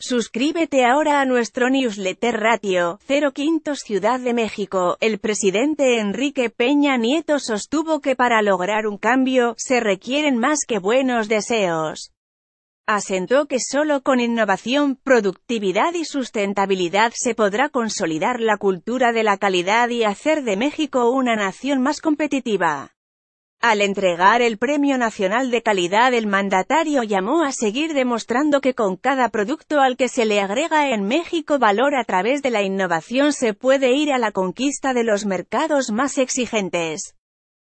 Suscríbete ahora a nuestro newsletter Ratio, 05 Ciudad de México. El presidente Enrique Peña Nieto sostuvo que para lograr un cambio, se requieren más que buenos deseos. Asentó que solo con innovación, productividad y sustentabilidad se podrá consolidar la cultura de la calidad y hacer de México una nación más competitiva. Al entregar el Premio Nacional de Calidad el mandatario llamó a seguir demostrando que con cada producto al que se le agrega en México valor a través de la innovación se puede ir a la conquista de los mercados más exigentes.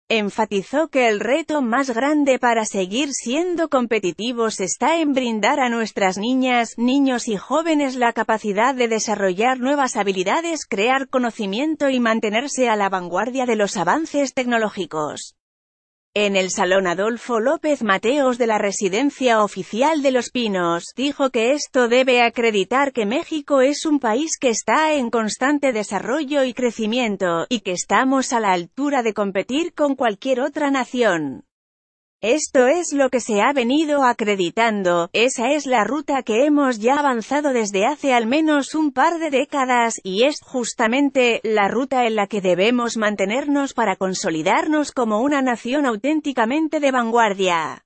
Enfatizó que el reto más grande para seguir siendo competitivos está en brindar a nuestras niñas, niños y jóvenes la capacidad de desarrollar nuevas habilidades, crear conocimiento y mantenerse a la vanguardia de los avances tecnológicos. En el Salón Adolfo López Mateos de la Residencia Oficial de Los Pinos, dijo que esto debe acreditar que México es un país que está en constante desarrollo y crecimiento, y que estamos a la altura de competir con cualquier otra nación. Esto es lo que se ha venido acreditando, esa es la ruta que hemos ya avanzado desde hace al menos un par de décadas, y es, justamente, la ruta en la que debemos mantenernos para consolidarnos como una nación auténticamente de vanguardia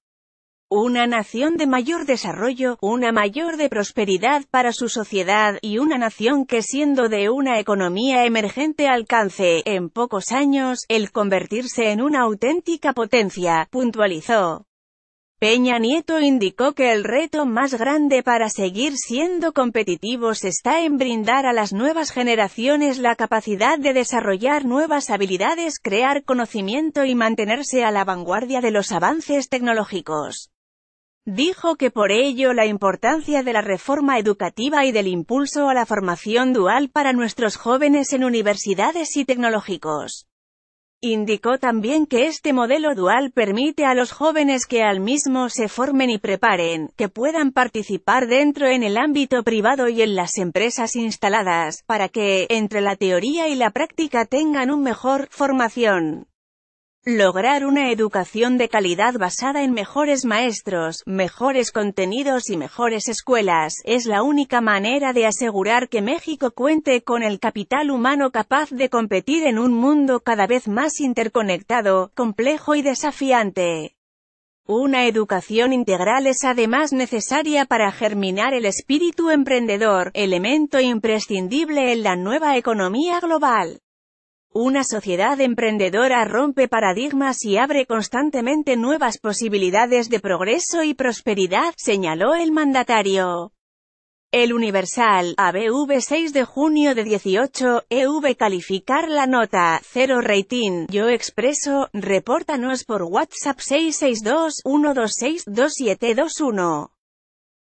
una nación de mayor desarrollo, una mayor de prosperidad para su sociedad, y una nación que siendo de una economía emergente alcance, en pocos años, el convertirse en una auténtica potencia, puntualizó. Peña Nieto indicó que el reto más grande para seguir siendo competitivos está en brindar a las nuevas generaciones la capacidad de desarrollar nuevas habilidades, crear conocimiento y mantenerse a la vanguardia de los avances tecnológicos. Dijo que por ello la importancia de la reforma educativa y del impulso a la formación dual para nuestros jóvenes en universidades y tecnológicos. Indicó también que este modelo dual permite a los jóvenes que al mismo se formen y preparen, que puedan participar dentro en el ámbito privado y en las empresas instaladas, para que, entre la teoría y la práctica tengan un mejor formación. Lograr una educación de calidad basada en mejores maestros, mejores contenidos y mejores escuelas, es la única manera de asegurar que México cuente con el capital humano capaz de competir en un mundo cada vez más interconectado, complejo y desafiante. Una educación integral es además necesaria para germinar el espíritu emprendedor, elemento imprescindible en la nueva economía global. Una sociedad emprendedora rompe paradigmas y abre constantemente nuevas posibilidades de progreso y prosperidad, señaló el mandatario. El Universal, ABV 6 de junio de 18, EV calificar la nota, 0 rating, yo expreso, repórtanos por WhatsApp 662 126 2721.